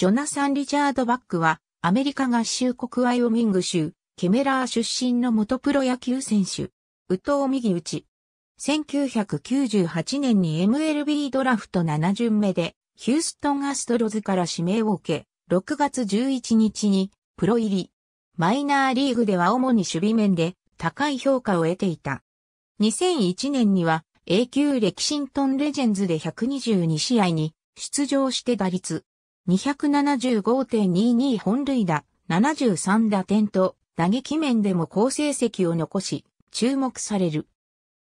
ジョナサン・リチャード・バックは、アメリカ合衆国ワイオミング州、ケメラー出身の元プロ野球選手、宇藤右打ち。1998年に MLB ドラフト7巡目で、ヒューストン・アストロズから指名を受け、6月11日にプロ入り。マイナーリーグでは主に守備面で高い評価を得ていた。2001年には A 級レキシントンレジェンズで122試合に出場して打率275.22本塁打、73打点と、打撃面でも好成績を残し、注目される。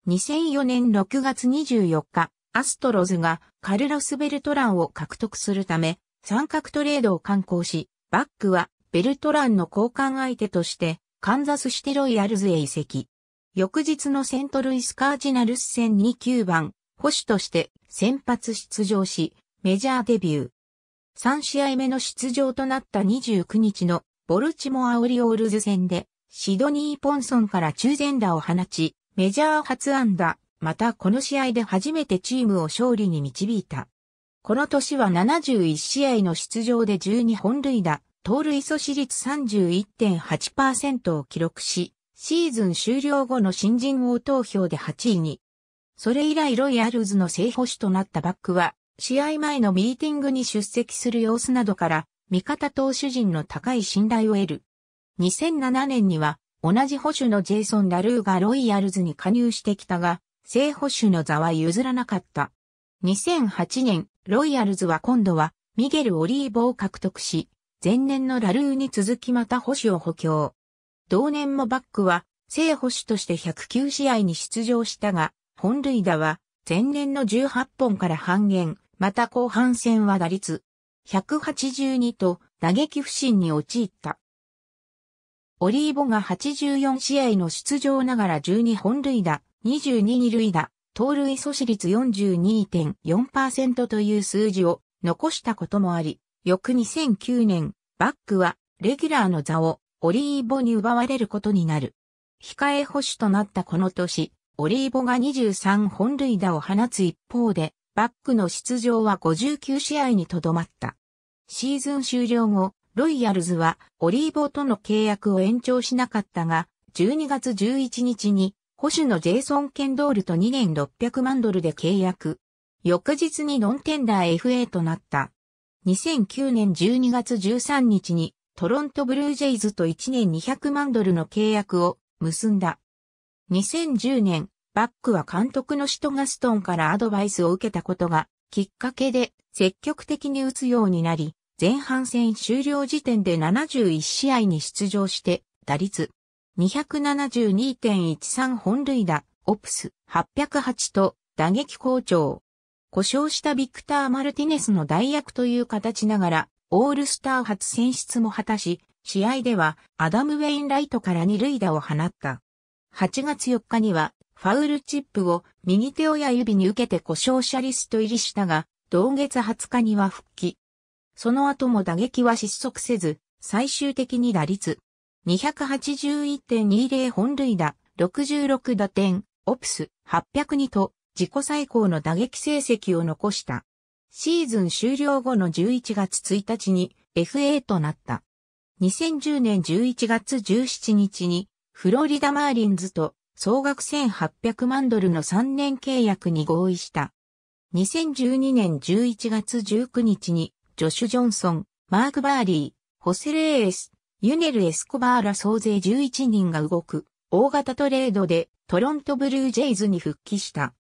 2004年6月24日、アストロズがカルロス・ベルトランを獲得するため、三角トレードを敢行し、バックはベルトランの交換相手として、カンザスシテロイヤルズへ移籍。翌日のセントルイス・カージナルス戦に9番、保守として先発出場し、メジャーデビュー。3試合目の出場となった29日のボルチモアオリオールズ戦でシドニー・ポンソンから中前打を放ち、メジャー初安打、またこの試合で初めてチームを勝利に導いた。この年は71試合の出場で12本塁打、盗塁阻止率31.8%を記録し、シーズン終了後の新人王投票で8位に。それ以来ロイヤルズの正捕手となったバックは、試合前のミーティングに出席する様子などから、味方投手陣の高い信頼を得る。2007年には、同じ保守のジェイソン・ラルーがロイヤルズに加入してきたが、正保守の座は譲らなかった。2008年、ロイヤルズは今度は、ミゲル・オリーボを獲得し、前年のラルーに続きまた保守を補強。同年もバックは、正保守として109試合に出場したが、本塁打は、前年の18本から半減、また後半戦は打率182と打撃不振に陥った。オリーボが84試合の出場ながら12本塁打、22二塁打、盗塁阻止率42.4%という数字を残したこともあり、翌2009年、バックはレギュラーの座をオリーボに奪われることになる。控え保守となったこの年、オリーボが23本塁打を放つ一方で、バックの出場は59試合にとどまった。シーズン終了後、ロイヤルズはオリーボーとの契約を延長しなかったが、12月11日に保守のジェイソン・ケンドールと2年600万ドルで契約。翌日にノンテンダー FA となった。2009年12月13日にトロントブルージェイズと1年200万ドルの契約を結んだ。2010年バックは監督のシトガストンからアドバイスを受けたことがきっかけで積極的に打つようになり、前半戦終了時点で71試合に出場して打率272.13本塁打、オプス808と打撃好調。故障したビクター・マルティネスの代役という形ながら、オールスター初選出も果たし、試合ではアダム・ウェインライトから二塁打を放った。8月4日にはファウルチップを右手親指に受けて故障者リスト入りしたが、同月20日には復帰。その後も打撃は失速せず、最終的に打率281.20本塁打、66打点、オプス802と自己最高の打撃成績を残した。シーズン終了後の11月1日に FA となった。2010年11月17日にフロリダマーリンズと総額1800万ドルの3年契約に合意した。2012年11月19日に、ジョシュ・ジョンソン、マーク・バーリー、ホセレーエス、ユネル・エスコバーラ総勢11人が動く、大型トレードでトロントブルージェイズに復帰した。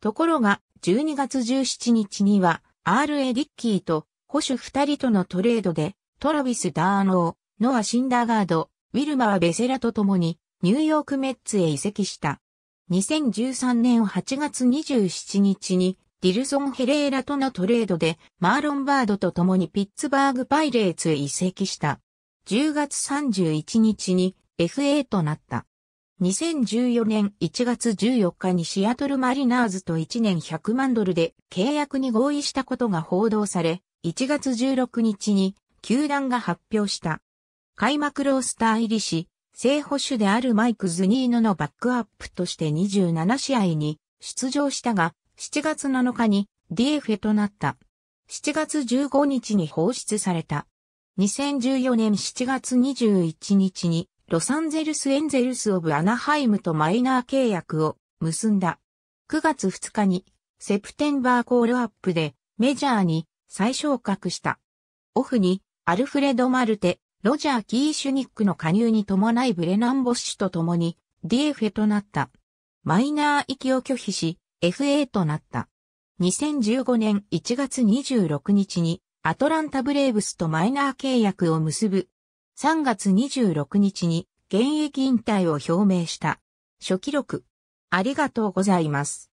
ところが、12月17日には、R.A. ィッキーと保守2人とのトレードで、トラビス・ダーノー、ノア・シンダーガード、ウィルマー・ベセラと共に、ニューヨークメッツへ移籍した。2013年8月27日にディルソン・ヘレーラとのトレードでマーロン・バードと共にピッツバーグ・パイレーツへ移籍した。10月31日に FA となった。2014年1月14日にシアトルマリナーズと1年100万ドルで契約に合意したことが報道され、1月16日に球団が発表した。開幕ロースター入りし、正捕手であるマイク・ズニーノのバックアップとして27試合に出場したが、7月7日に DFA となった。7月15日に放出された。2014年7月21日にロサンゼルス・エンゼルス・オブ・アナハイムとマイナー契約を結んだ。9月2日にセプテンバーコールアップでメジャーに再昇格した。オフにアルフレド・マルテ、ロジャー・キーシュニックの加入に伴いブレナン・ボッシュと共に DFA となった。マイナー行きを拒否し FA となった。2015年1月26日にアトランタ・ブレーブスとマイナー契約を結ぶ。3月26日に現役引退を表明した。初記録。ありがとうございます。